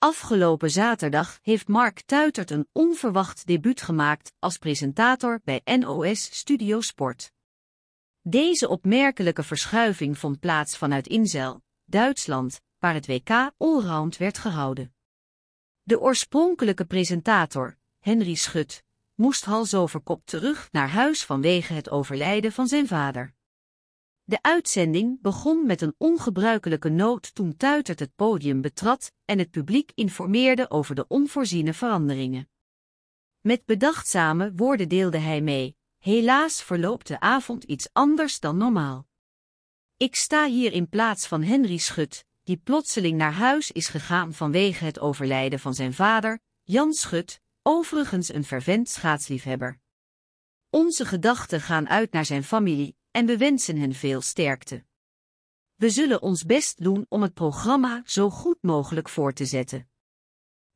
Afgelopen zaterdag heeft Mark Tuitert een onverwacht debuut gemaakt als presentator bij NOS Studio Sport. Deze opmerkelijke verschuiving vond plaats vanuit Inzel, Duitsland, waar het WK allround werd gehouden. De oorspronkelijke presentator, Henry Schut, moest halsoverkop terug naar huis vanwege het overlijden van zijn vader. De uitzending begon met een ongebruikelijke noot toen Tuitert het podium betrad en het publiek informeerde over de onvoorziene veranderingen. Met bedachtzame woorden deelde hij mee, helaas verloopt de avond iets anders dan normaal. Ik sta hier in plaats van Henry Schut, die plotseling naar huis is gegaan vanwege het overlijden van zijn vader, Jan Schut, overigens een fervent schaatsliefhebber. Onze gedachten gaan uit naar zijn familie en we wensen hen veel sterkte. We zullen ons best doen om het programma zo goed mogelijk voor te zetten.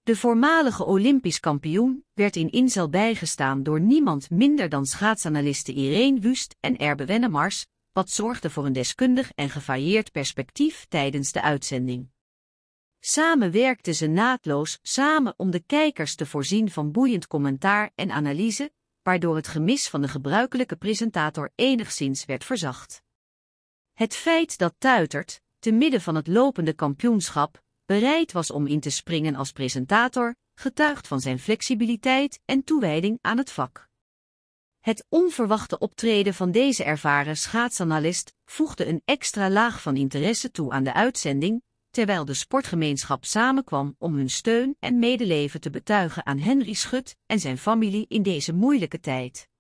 De voormalige Olympisch kampioen werd in Insel bijgestaan door niemand minder dan schaatsanalisten Irene Wust en Erbe Wennemars, wat zorgde voor een deskundig en gevarieerd perspectief tijdens de uitzending. Samen werkten ze naadloos samen om de kijkers te voorzien van boeiend commentaar en analyse, waardoor het gemis van de gebruikelijke presentator enigszins werd verzacht. Het feit dat Tuitert, te midden van het lopende kampioenschap, bereid was om in te springen als presentator, getuigt van zijn flexibiliteit en toewijding aan het vak. Het onverwachte optreden van deze ervaren schaatsanalist voegde een extra laag van interesse toe aan de uitzending, terwijl de sportgemeenschap samenkwam om hun steun en medeleven te betuigen aan Henry Schut en zijn familie in deze moeilijke tijd.